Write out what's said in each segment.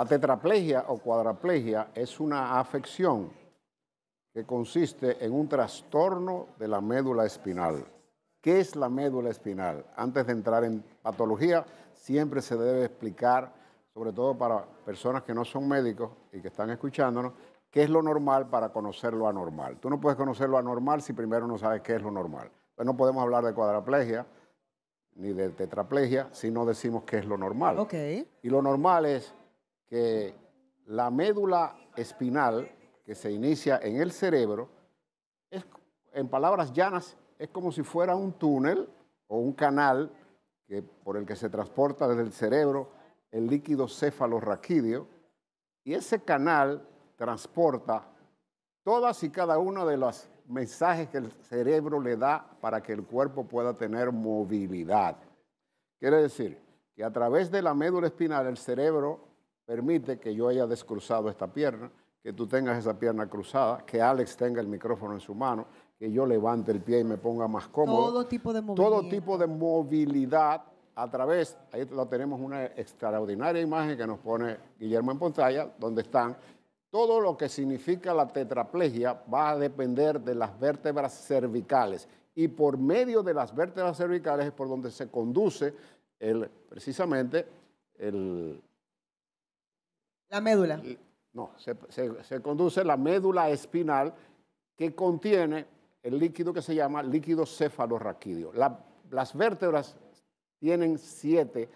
La tetraplegia o cuadraplegia es una afección que consiste en un trastorno de la médula espinal. ¿Qué es la médula espinal? Antes de entrar en patología, siempre se debe explicar, sobre todo para personas que no son médicos y que están escuchándonos, qué es lo normal para conocer lo anormal. Tú no puedes conocer lo anormal si primero no sabes qué es lo normal. no podemos hablar de cuadraplegia ni de tetraplegia si no decimos qué es lo normal. Y lo normal es que la médula espinal que se inicia en el cerebro es, en palabras llanas, es como si fuera un túnel o un canal que, por el que se transporta desde el cerebro el líquido cefalorraquídeo y ese canal transporta todas y cada una de los mensajes que el cerebro le da para que el cuerpo pueda tener movilidad. Quiere decir que a través de la médula espinal el cerebro permite que yo haya descruzado esta pierna, que tú tengas esa pierna cruzada, que Alex tenga el micrófono en su mano, que yo levante el pie y me ponga más cómodo. Todo tipo de movilidad. Todo tipo de movilidad a través, ahí tenemos una extraordinaria imagen que nos pone Guillermo en pantalla, donde están todo lo que significa la tetraplegia va a depender de las vértebras cervicales y por medio de las vértebras cervicales es por donde se conduce el, precisamente el, la médula. No, se, conduce la médula espinal que contiene el líquido que se llama líquido cefalorraquídeo. las vértebras tienen siete,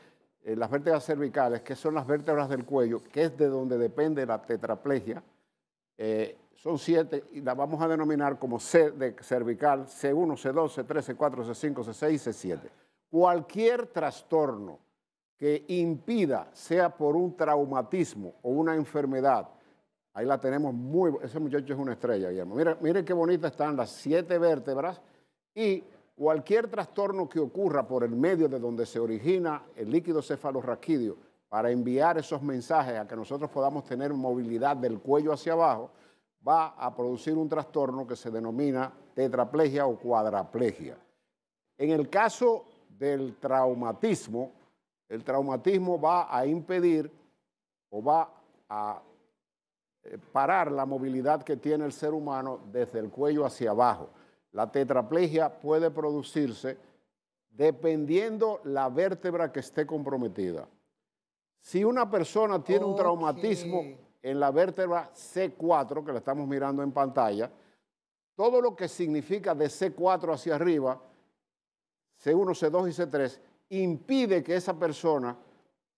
eh, las vértebras cervicales, que son las vértebras del cuello, que es de donde depende la tetraplegia. Eh, son siete y las vamos a denominar como C de cervical, C1, C2, C3, C4, C5, C6, C7. Cualquier trastorno que impida, sea por un traumatismo o una enfermedad, ahí la tenemos muy... Ese muchacho es una estrella, Guillermo. Miren, qué bonitas están las siete vértebras y cualquier trastorno que ocurra por el medio de donde se origina el líquido cefalorraquídeo para enviar esos mensajes a que nosotros podamos tener movilidad del cuello hacia abajo, va a producir un trastorno que se denomina tetraplegia o cuadraplegia. En el caso del traumatismo, el traumatismo va a impedir o va a eh, parar la movilidad que tiene el ser humano desde el cuello hacia abajo. La tetraplegia puede producirse dependiendo la vértebra que esté comprometida. Si una persona tiene un traumatismo en la vértebra C4, que la estamos mirando en pantalla, todo lo que significa de C4 hacia arriba, C1, C2 y C3, impide que esa persona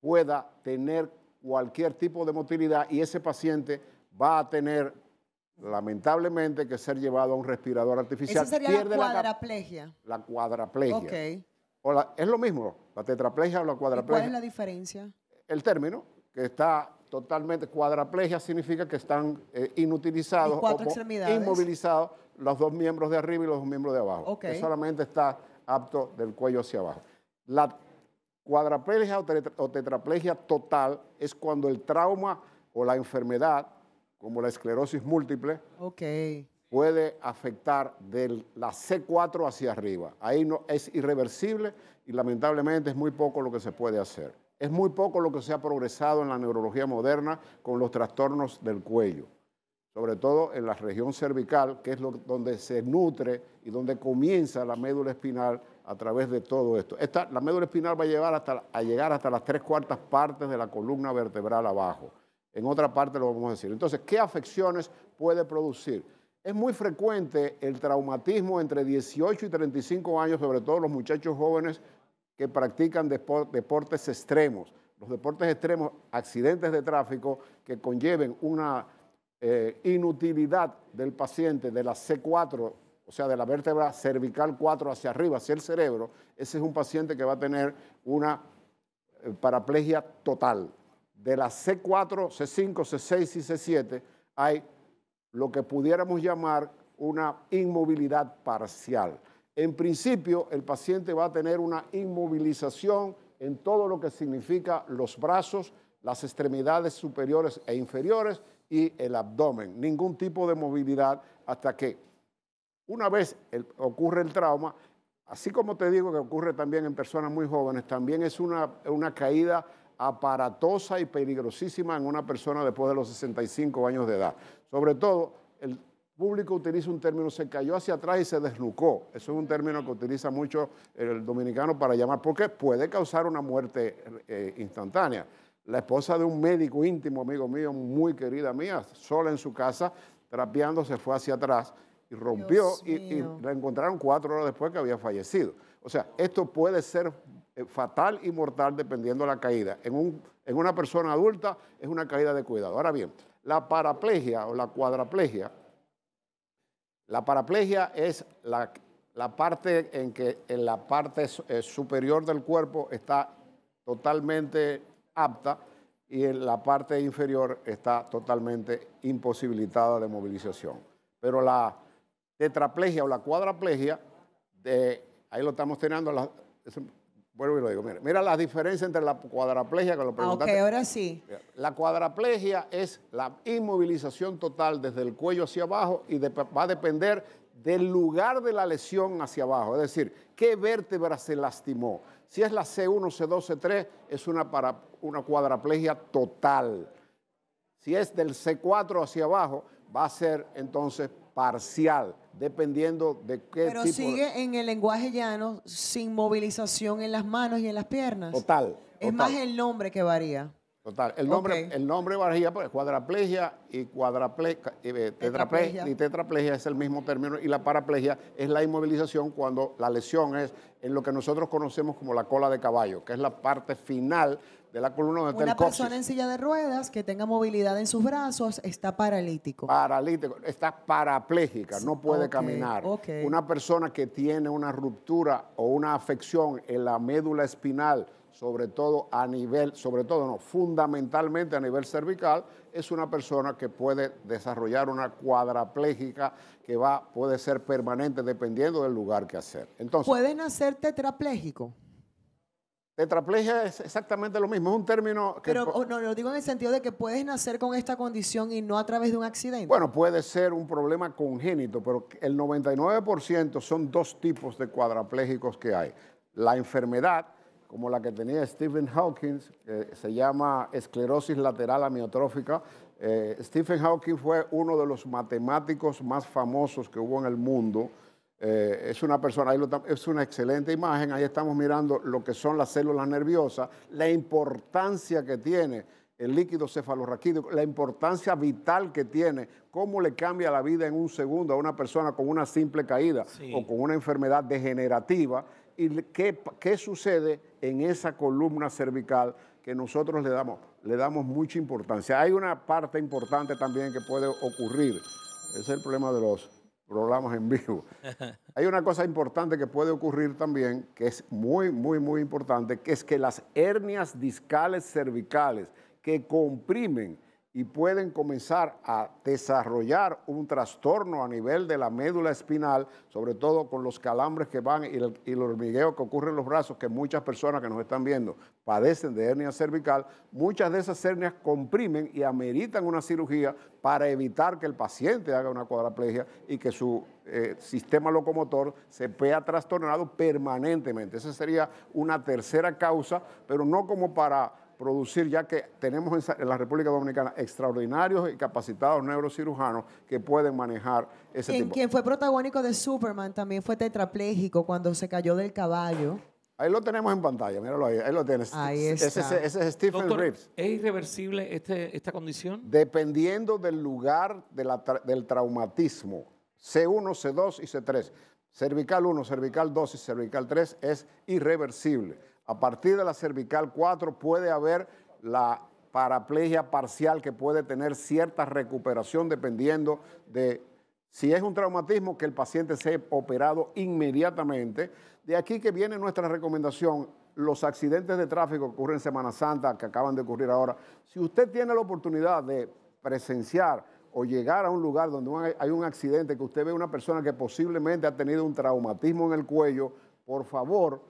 pueda tener cualquier tipo de motilidad y ese paciente va a tener lamentablemente que ser llevado a un respirador artificial. Esa sería la cuadraplegia. La, cuadraplegia. es lo mismo, la tetraplegia o la cuadraplegia. ¿Cuál es la diferencia? El término, que está totalmente cuadraplegia significa que están eh, inutilizados inmovilizados los dos miembros de arriba y los dos miembros de abajo. Que solamente está apto del cuello hacia abajo. La cuadraplegia o tetraplegia total es cuando el trauma o la enfermedad, como la esclerosis múltiple, puede afectar de la C4 hacia arriba. Ahí no, es irreversible y lamentablemente es muy poco lo que se puede hacer. Es muy poco lo que se ha progresado en la neurología moderna con los trastornos del cuello, sobre todo en la región cervical, que es donde se nutre y donde comienza la médula espinal a través de todo esto. la médula espinal va a, llevar hasta, a llegar hasta las tres cuartas partes de la columna vertebral abajo. En otra parte lo vamos a decir. Entonces, ¿qué afecciones puede producir? Es muy frecuente el traumatismo entre 18 y 35 años, sobre todo los muchachos jóvenes que practican deportes extremos. Los deportes extremos, accidentes de tráfico que conlleven una eh, inutilidad del paciente de la C4 o sea, de la vértebra cervical 4 hacia arriba, hacia el cerebro, ese es un paciente que va a tener una eh, paraplegia total. De la C4, C5, C6 y C7 hay lo que pudiéramos llamar una inmovilidad parcial. En principio, el paciente va a tener una inmovilización en todo lo que significa los brazos, las extremidades superiores e inferiores y el abdomen. Ningún tipo de movilidad hasta que una vez ocurre el trauma, así como te digo que ocurre también en personas muy jóvenes, también es una, caída aparatosa y peligrosísima en una persona después de los 65 años de edad. Sobre todo, el público utiliza un término, se cayó hacia atrás y se desnucó. Eso es un término que utiliza mucho el dominicano para llamar, porque puede causar una muerte eh, instantánea. La esposa de un médico íntimo, amigo mío, muy querida mía, sola en su casa, trapeando, se fue hacia atrás y rompió y, reencontraron la encontraron cuatro horas después que había fallecido. O sea, esto puede ser eh, fatal y mortal dependiendo de la caída. En, un, en una persona adulta es una caída de cuidado. Ahora bien, la paraplegia o la cuadraplegia, la paraplegia es la, la parte en que en la parte eh, superior del cuerpo está totalmente apta y en la parte inferior está totalmente imposibilitada de movilización. Pero la tetraplegia o la cuadraplegia, de, ahí lo estamos teniendo, vuelvo y lo digo, mira, la diferencia entre la cuadraplegia que lo ah, preguntaste. Ok, ahora sí. La cuadraplegia es la inmovilización total desde el cuello hacia abajo y va a depender del lugar de la lesión hacia abajo, es decir, qué vértebra se lastimó. Si es la C1, C2, C3, es una, para, una cuadraplegia total. Si es del C4 hacia abajo, va a ser entonces parcial dependiendo de qué Pero sigue en el lenguaje llano sin movilización en las manos y en las piernas. Total. Es más el nombre que varía. Total, el nombre, el nombre pues, cuadraplegia y, cuadraple, eh, tetraplegia. y tetraplegia es el mismo término y la paraplegia es la inmovilización cuando la lesión es en lo que nosotros conocemos como la cola de caballo, que es la parte final de la columna donde Una persona en silla de ruedas que tenga movilidad en sus brazos está paralítico. Paralítico, está parapléjica, no puede caminar. Una persona que tiene una ruptura o una afección en la médula espinal sobre todo a nivel, sobre todo no, fundamentalmente a nivel cervical, es una persona que puede desarrollar una cuadraplégica que va, puede ser permanente dependiendo del lugar que hacer. Entonces, nacer nacer tetrapléjico? es exactamente lo mismo, es un término que... Pero oh, no, lo digo en el sentido de que puedes nacer con esta condición y no a través de un accidente. Bueno, puede ser un problema congénito, pero el 99% son dos tipos de cuadraplégicos que hay. La enfermedad, como la que tenía Stephen Hawking, se llama esclerosis lateral amiotrófica. Eh, Stephen Hawking fue uno de los matemáticos más famosos que hubo en el mundo. Eh, es una persona, es una excelente imagen, ahí estamos mirando lo que son las células nerviosas, la importancia que tiene el líquido cefalorraquídeo, la importancia vital que tiene, cómo le cambia la vida en un segundo a una persona con una simple caída o con una enfermedad degenerativa y qué, sucede en esa columna cervical que nosotros le damos, le damos mucha importancia. Hay una parte importante también que puede ocurrir. es el problema de los programas en vivo. Hay una cosa importante que puede ocurrir también, que es muy, muy, muy importante, que es que las hernias discales cervicales que comprimen y pueden comenzar a desarrollar un trastorno a nivel de la médula espinal, sobre todo con los calambres que van y el, hormigueo que ocurre en los brazos, que muchas personas que nos están viendo padecen de hernia cervical. Muchas de esas hernias comprimen y ameritan una cirugía para evitar que el paciente haga una cuadraplegia y que su eh, sistema locomotor se vea trastornado permanentemente. Esa sería una tercera causa, pero no como para producir, ya que tenemos en la República Dominicana extraordinarios y capacitados neurocirujanos que pueden manejar ese ¿Quién, Quien fue protagónico de Superman también fue tetrapléjico cuando se cayó del caballo. Ahí lo tenemos en pantalla, míralo ahí, ahí lo tienes. Ahí está. Ese, es Stephen ¿Es irreversible este, esta condición? Dependiendo del lugar del traumatismo, C1, C2 y C3. Cervical 1, cervical 2 y cervical 3 es irreversible a partir de la cervical 4 puede haber la paraplegia parcial que puede tener cierta recuperación dependiendo de si es un traumatismo que el paciente sea operado inmediatamente. De aquí que viene nuestra recomendación, los accidentes de tráfico que ocurren en Semana Santa, que acaban de ocurrir ahora, si usted tiene la oportunidad de presenciar o llegar a un lugar donde hay un accidente, que usted ve una persona que posiblemente ha tenido un traumatismo en el cuello, por favor,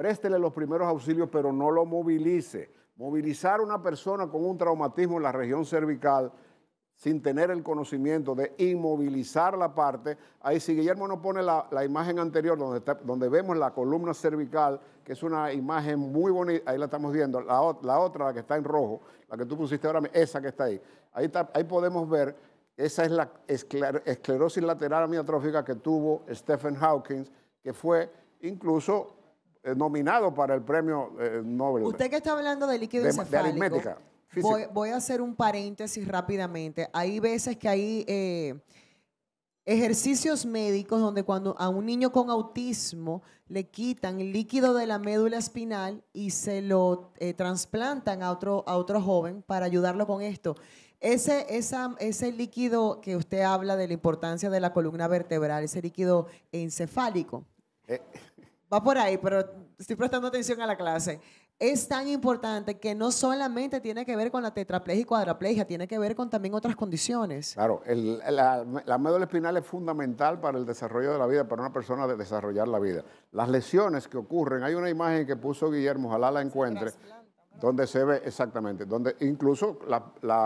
préstele los primeros auxilios, pero no lo movilice. Movilizar a una persona con un traumatismo en la región cervical sin tener el conocimiento de inmovilizar la parte. Ahí si Guillermo nos pone la, imagen anterior donde, donde vemos la columna cervical, que es una imagen muy bonita, ahí la estamos viendo, la, otra, la que está en rojo, la que tú pusiste ahora, esa que está ahí. Ahí, ahí podemos ver, esa es la esclerosis lateral amiotrófica que tuvo Stephen Hawking, que fue incluso eh, nominado para el premio eh, Nobel. Usted que está hablando de líquido encefálico. Voy, a hacer un paréntesis rápidamente. Hay veces que hay eh, ejercicios médicos donde cuando a un niño con autismo le quitan líquido de la médula espinal y se lo trasplantan a otro, a otro joven para ayudarlo con esto. Ese, ese líquido que usted habla de la importancia de la columna vertebral, ese líquido encefálico va por ahí, pero estoy prestando atención a la clase. Es tan importante que no solamente tiene que ver con la tetraplegia y cuadraplegia, tiene que ver con también otras condiciones. Claro, la, médula espinal es fundamental para el desarrollo de la vida, para una persona de desarrollar la vida. Las lesiones que ocurren, hay una imagen que puso Guillermo, ojalá la encuentre, donde se ve exactamente, donde incluso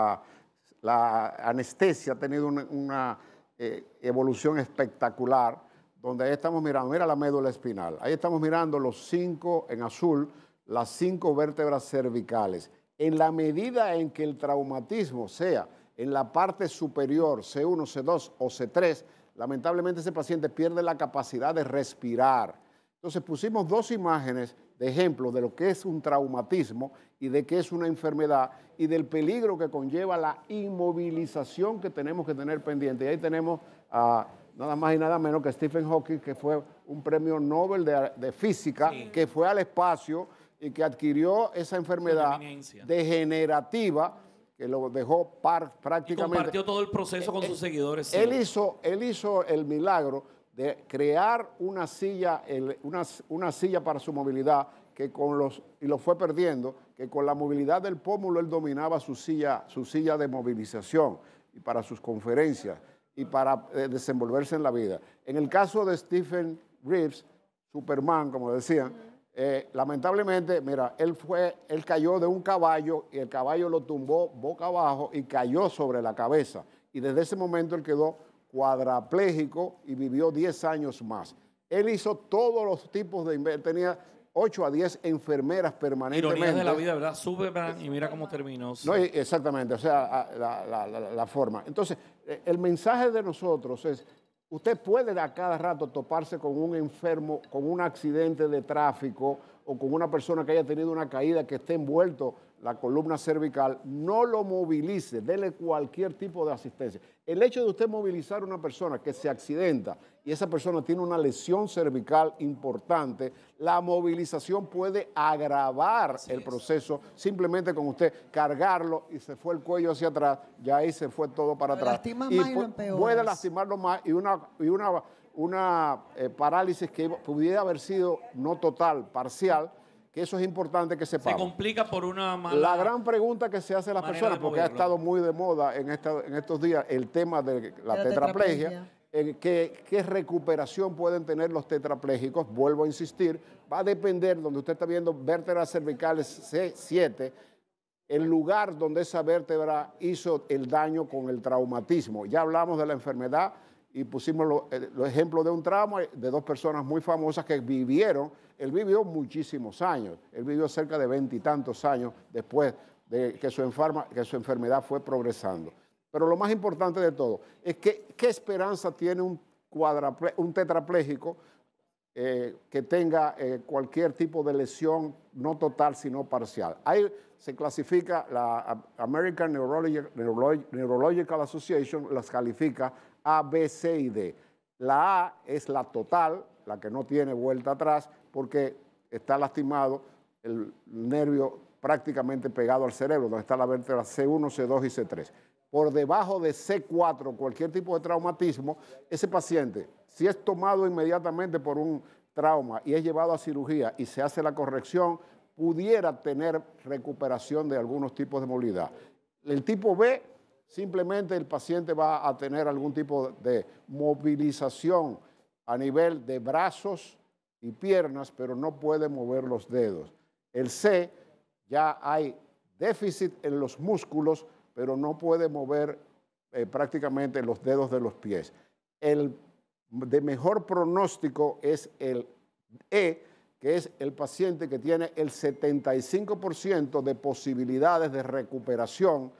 la, anestesia ha tenido una, eh, evolución espectacular donde ahí estamos mirando, mira la médula espinal, ahí estamos mirando los cinco, en azul, las cinco vértebras cervicales. En la medida en que el traumatismo sea en la parte superior, C1, C2 o C3, lamentablemente ese paciente pierde la capacidad de respirar. Entonces pusimos dos imágenes de ejemplo de lo que es un traumatismo y de qué es una enfermedad y del peligro que conlleva la inmovilización que tenemos que tener pendiente. Y ahí tenemos a nada más y nada menos que Stephen Hawking, que fue un premio Nobel de, física, que fue al espacio y que adquirió esa enfermedad degenerativa que lo dejó prácticamente. Y compartió todo el proceso con eh, sus seguidores. Eh, él hizo, el milagro de crear una silla, silla para su movilidad que con los y lo fue perdiendo, que con la movilidad del pómulo él dominaba su silla, su silla de movilización y para sus conferencias y para eh, desenvolverse en la vida. En el caso de Stephen Reeves, Superman, como decían, eh, lamentablemente, mira, él fue, él cayó de un caballo y el caballo lo tumbó boca abajo y cayó sobre la cabeza. Y desde ese momento él quedó cuadraplégico y vivió 10 años más. Él hizo todos los tipos de... Tenía 8 a 10 enfermeras permanentemente. Ironías de la vida, ¿verdad? Superman y mira cómo terminó. No, exactamente, o sea, la forma. Entonces, eh, el mensaje de nosotros es, usted puede a cada rato toparse con un enfermo, con un accidente de tráfico o con una persona que haya tenido una caída que esté envuelto la columna cervical, no lo movilice, dele cualquier tipo de asistencia. El hecho de usted movilizar a una persona que se accidenta y esa persona tiene una lesión cervical importante, la movilización puede agravar el proceso simplemente con usted cargarlo y se fue el cuello hacia atrás, ya ahí se fue todo para atrás. puede lastimarlo más y una, eh, parálisis que pudiera haber sido no total, parcial que eso es importante que sepamos. Se complica por una La gran pregunta que se hace a las personas, porque ha estado muy de moda en, estos días el tema de la, tetraplegia, ¿qué, ¿qué, recuperación pueden tener los tetraplégicos? Vuelvo a insistir, va a depender, donde usted está viendo vértebras cervicales C7, el lugar donde esa vértebra hizo el daño con el traumatismo. Ya hablamos de la enfermedad y pusimos los, ejemplos de un tramo eh, de dos personas muy famosas que vivieron, él vivió muchísimos años, él vivió cerca de veintitantos años después de que su, enfermedad fue progresando. Pero lo más importante de todo es que qué esperanza tiene un, un tetrapléjico eh, que tenga eh, cualquier tipo de lesión, no total, sino parcial. Ahí se clasifica la American Neurological Association, las califica a, B, C y D. La A es la total, la que no tiene vuelta atrás, porque está lastimado el nervio prácticamente pegado al cerebro, donde está la vértebra C1, C2 y C3. Por debajo de C4, cualquier tipo de traumatismo, ese paciente, si es tomado inmediatamente por un trauma y es llevado a cirugía y se hace la corrección, pudiera tener recuperación de algunos tipos de movilidad. El tipo B simplemente el paciente va a tener algún tipo de movilización a nivel de brazos y piernas, pero no puede mover los dedos. El C, ya hay déficit en los músculos, pero no puede mover eh, prácticamente los dedos de los pies. El de mejor pronóstico es el E, que es el paciente que tiene el 75% de posibilidades de recuperación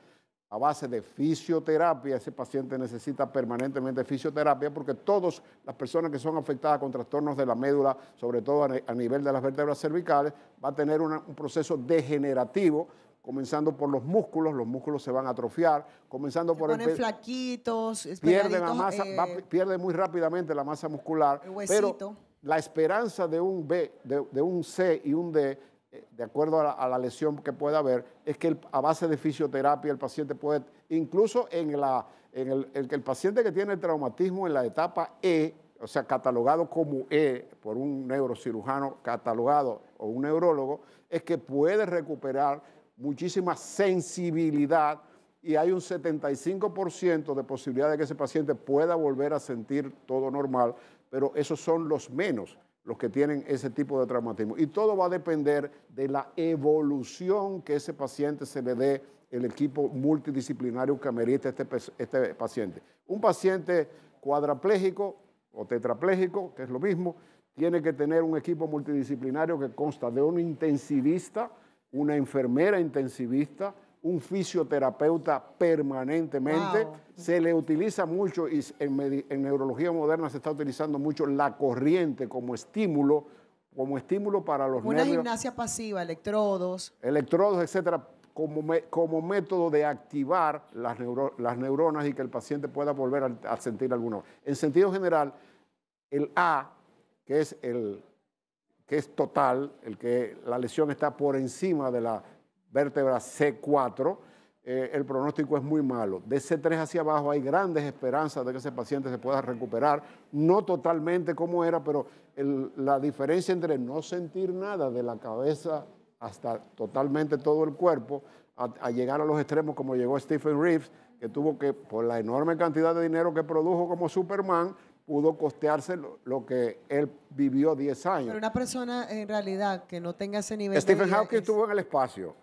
a base de fisioterapia. Ese paciente necesita permanentemente fisioterapia porque todas las personas que son afectadas con trastornos de la médula, sobre todo a nivel de las vértebras cervicales, va a tener un proceso degenerativo comenzando por los músculos, los músculos se van a atrofiar, comenzando por ponen el flaquitos, pierde la masa, eh, pierde muy rápidamente la masa muscular, el pero la esperanza de un B, de, de un C y un D eh, de acuerdo a la, lesión que pueda haber, es que a base de fisioterapia el paciente puede, incluso en, el, el, el, paciente que tiene el traumatismo en la etapa E, o sea, catalogado como E por un neurocirujano catalogado o un neurólogo, es que puede recuperar muchísima sensibilidad y hay un 75% de posibilidad de que ese paciente pueda volver a sentir todo normal, pero esos son los menos los que tienen ese tipo de traumatismo. Y todo va a depender de la evolución que ese paciente se le dé el equipo multidisciplinario que amerita este, este paciente. Un paciente cuadraplégico o tetraplégico, que es lo mismo, tiene que tener un equipo multidisciplinario que consta de un intensivista, una enfermera intensivista, un fisioterapeuta permanentemente. Se le utiliza mucho y en, neurología moderna se está utilizando mucho la corriente como estímulo, como estímulo para los Una gimnasia pasiva, electrodos. Electrodos, etcétera, como, como método de activar las, neuronas y que el paciente pueda volver a, sentir alguno. En sentido general, el A, que es el que es total, el que la lesión está por encima de la vértebra C4, eh, el pronóstico es muy malo. De C3 hacia abajo hay grandes esperanzas de que ese paciente se pueda recuperar, no totalmente como era, pero la diferencia entre no sentir nada de la cabeza hasta totalmente todo el cuerpo, a, llegar a los extremos como llegó Stephen Reeves, que tuvo que, por la enorme cantidad de dinero que produjo como Superman, pudo costearse lo, que él vivió 10 años. Pero una persona en realidad que no tenga ese nivel... Stephen Hawking estuvo en el espacio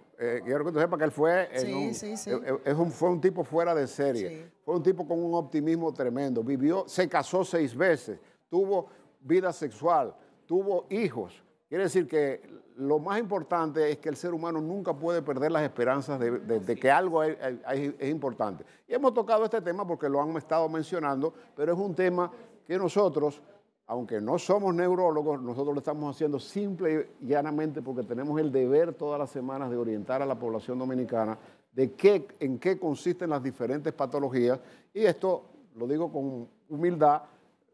quiero eh, que tú sepas que él fue, un, eh, eh, Es un, fue un tipo fuera de serie. Fue un tipo con un optimismo tremendo. Vivió, se casó seis veces, tuvo vida sexual, tuvo hijos. Quiere decir que lo más importante es que el ser humano nunca puede perder las esperanzas de, que algo es importante. Y hemos tocado este tema porque lo han estado mencionando, pero es un tema que nosotros aunque no somos neurólogos, nosotros lo estamos haciendo simple y llanamente porque tenemos el deber todas las semanas de orientar a la población dominicana de qué, en qué consisten las diferentes patologías. Y esto, lo digo con humildad,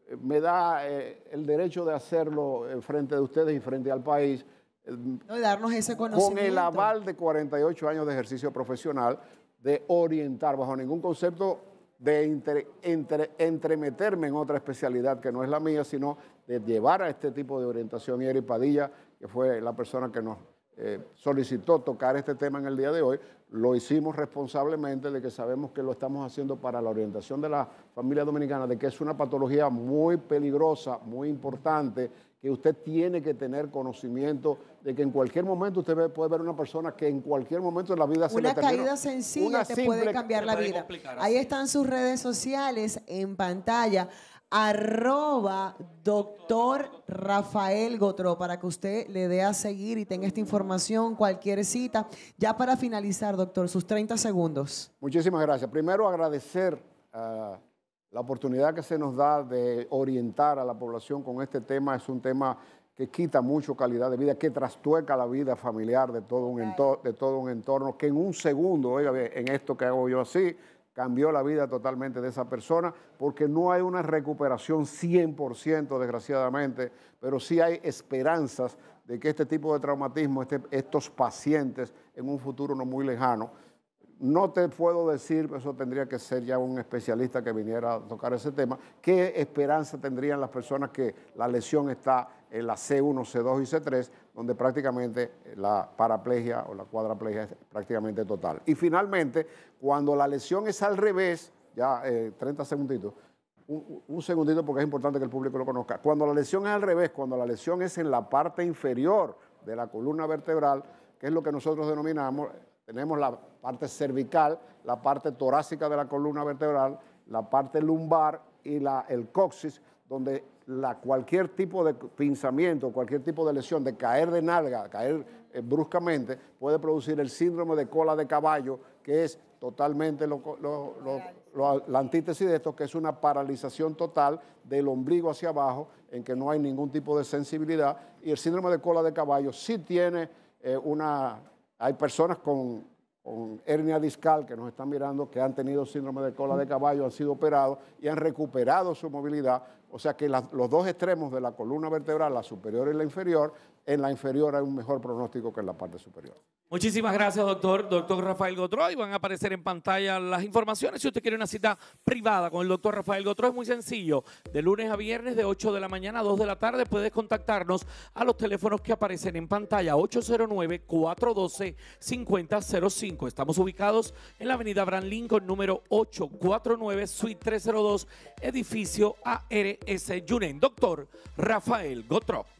eh, me da eh, el derecho de hacerlo eh, frente de ustedes y frente al país. De darnos ese conocimiento. Con el aval de 48 años de ejercicio profesional, de orientar bajo ningún concepto de entre, entre, entremeterme en otra especialidad que no es la mía, sino de llevar a este tipo de orientación. Y Eri Padilla, que fue la persona que nos eh, solicitó tocar este tema en el día de hoy, lo hicimos responsablemente de que sabemos que lo estamos haciendo para la orientación de la familia dominicana, de que es una patología muy peligrosa, muy importante que usted tiene que tener conocimiento de que en cualquier momento usted puede ver una persona que en cualquier momento de la vida se una caída sencilla te puede cambiar la vida. Ahí están sus redes sociales en pantalla arroba doctor Rafael Gotro para que usted le dé a seguir y tenga esta información, cualquier cita. Ya para finalizar, doctor, sus 30 segundos. Muchísimas gracias. Primero agradecer a la oportunidad que se nos da de orientar a la población con este tema es un tema que quita mucho calidad de vida, que trastueca la vida familiar de todo un, entorno, que en un segundo, oiga en esto que hago yo así, cambió la vida totalmente de esa persona, porque no hay una recuperación 100%, desgraciadamente, pero sí hay esperanzas de que este tipo de traumatismo, este, estos pacientes, en un futuro no muy lejano, no te puedo decir, eso tendría que ser ya un especialista que viniera a tocar ese tema, qué esperanza tendrían las personas que la lesión está en la C1, C2 y C3, donde prácticamente la paraplegia o la cuadraplegia es prácticamente total. Y finalmente, cuando la lesión es al revés, ya 30 eh, segunditos, un, segundito porque es importante que el público lo conozca. Cuando la lesión es al revés, cuando la lesión es en la parte inferior de la columna vertebral, que es lo que nosotros denominamos tenemos la parte cervical, la parte torácica de la columna vertebral, la parte lumbar y el coxis, donde cualquier tipo de pinzamiento, cualquier tipo de lesión, de caer de nalga, caer eh, bruscamente, puede producir el síndrome de cola de caballo, que es totalmente la antítesis de esto, que es una paralización total del ombligo hacia abajo, en que no hay ningún tipo de sensibilidad. Y el síndrome de cola de caballo sí tiene eh, una hay personas con, hernia discal que nos están mirando que han tenido síndrome de cola de caballo, han sido operados y han recuperado su movilidad o sea que los dos extremos de la columna vertebral, la superior y la inferior, en la inferior hay un mejor pronóstico que en la parte superior. Muchísimas gracias, doctor. Doctor Rafael Gotroy. Van a aparecer en pantalla las informaciones. Si usted quiere una cita privada con el doctor Rafael Gotroy, es muy sencillo. De lunes a viernes, de 8 de la mañana a 2 de la tarde, puedes contactarnos a los teléfonos que aparecen en pantalla. 809-412-5005. Estamos ubicados en la avenida Abraham Lincoln, número 849, suite 302, edificio AR ese yunen, Doctor Rafael Gotro.